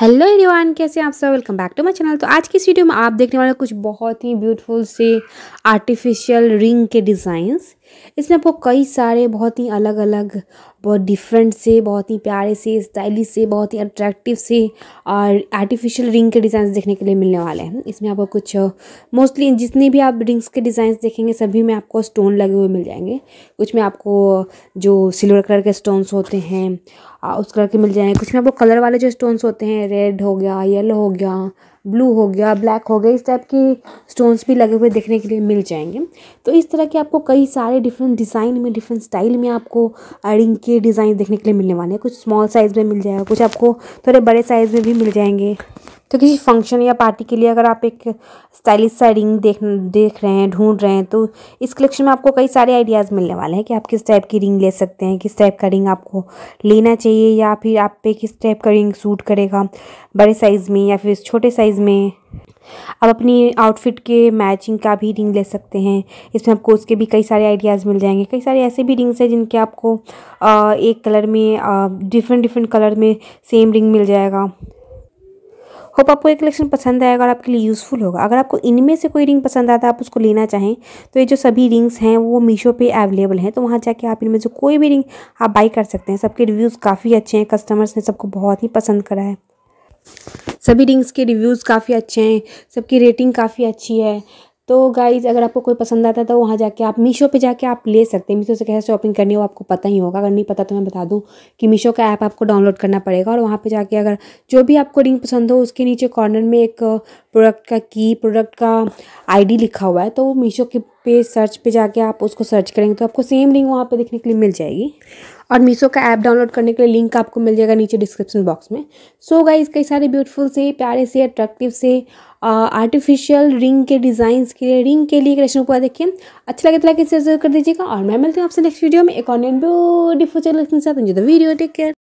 hello everyone कैसे आप सब welcome back to my channel तो आज की इस वीडियो में आप देखने वाले कुछ बहुत ही ब्यूटीफुल से आर्टिफिशियल रिंग के डिज़ाइंस इसमें आपको कई सारे बहुत ही अलग अलग बहुत डिफरेंट से बहुत ही प्यारे से स्टाइलिश से बहुत ही अट्रैक्टिव से और आर्टिफिशियल रिंग के डिज़ाइन देखने के लिए मिलने वाले हैं इसमें आपको कुछ मोस्टली जितने भी आप रिंग्स के डिज़ाइन देखेंगे सभी में आपको स्टोन लगे हुए मिल जाएंगे कुछ में आपको जो सिल्वर कलर के स्टोन्स होते हैं उस कलर के मिल जाएंगे कुछ में आपको कलर वाले जो स्टोन्स होते हैं रेड हो गया येलो हो गया ब्लू हो गया ब्लैक हो गया इस टाइप के स्टोन्स भी लगे हुए देखने के लिए मिल जाएंगे तो इस तरह के आपको कई सारे डिफरेंट डिज़ाइन में डिफरेंट स्टाइल में आपको अरिंग के डिज़ाइन देखने के लिए मिलने वाले हैं कुछ स्मॉल साइज़ में मिल जाएगा कुछ आपको थोड़े बड़े साइज़ में भी मिल जाएंगे तो किसी फंक्शन या पार्टी के लिए अगर आप एक स्टाइलिश सा रिंग देख देख रहे हैं ढूंढ रहे हैं तो इस कलेक्शन में आपको कई सारे आइडियाज़ मिलने वाले हैं कि आप किस टाइप की रिंग ले सकते हैं किस टाइप का रिंग आपको लेना चाहिए या फिर आप पे किस टाइप का रिंग सूट करेगा बड़े साइज़ में या फिर छोटे साइज़ में आप अपनी आउटफिट के मैचिंग का भी रिंग ले सकते हैं इसमें आपको उसके भी कई सारे आइडियाज़ मिल जाएंगे कई सारे ऐसे भी रिंग्स हैं जिनके आपको एक कलर में डिफरेंट डिफरेंट कलर में सेम रिंग मिल जाएगा होप आपको ये कलेक्शन पसंद आएगा और आपके लिए यूज़फुल होगा अगर आपको इनमें से कोई रिंग पसंद आता है आप उसको लेना चाहें तो ये जो सभी रिंग्स हैं वो मीशो पे अवेलेबल हैं तो वहाँ जाके आप इनमें से कोई भी रिंग आप बाई कर सकते हैं सबके रिव्यूज़ काफ़ी अच्छे हैं कस्टमर्स ने सबको बहुत ही पसंद करा है सभी रिंग्स के रिव्यूज़ काफ़ी अच्छे हैं सबकी रेटिंग काफ़ी अच्छी है तो गाइज़ अगर आपको कोई पसंद आता है तो वहाँ जाके आप मीशो पे जाके आप ले सकते हैं मीशो से कैसे शॉपिंग करनी हो आपको पता ही होगा अगर नहीं पता तो मैं बता दूँ कि मीशो का ऐप आपको डाउनलोड करना पड़ेगा और वहाँ पे जाके अगर जो भी आपको रिंग पसंद हो उसके नीचे कॉर्नर में एक प्रोडक्ट का की प्रोडक्ट का आईडी लिखा हुआ है तो मीशो के पे सर्च पे जाके आप उसको सर्च करेंगे तो आपको सेम रिंग वहाँ पर देखने के लिए मिल जाएगी और मीशो का ऐप डाउनलोड करने के लिए लिंक आपको मिल जाएगा नीचे डिस्क्रिप्शन बॉक्स में सो गाइज कई सारे ब्यूटीफुल से प्यारे से अट्रैक्टिव से आर्टिफिशियल रिंग के डिज़ाइंस के लिए रिंग के लिए क्रेशन पूरा देखिए अच्छा लगे तो लाइक इसे जरूर कर दीजिएगा और मैं मिलती हूँ आपसे नेक्स्ट वीडियो में एक और ब्यूटीफुल के साथ वीडियो टेक केयर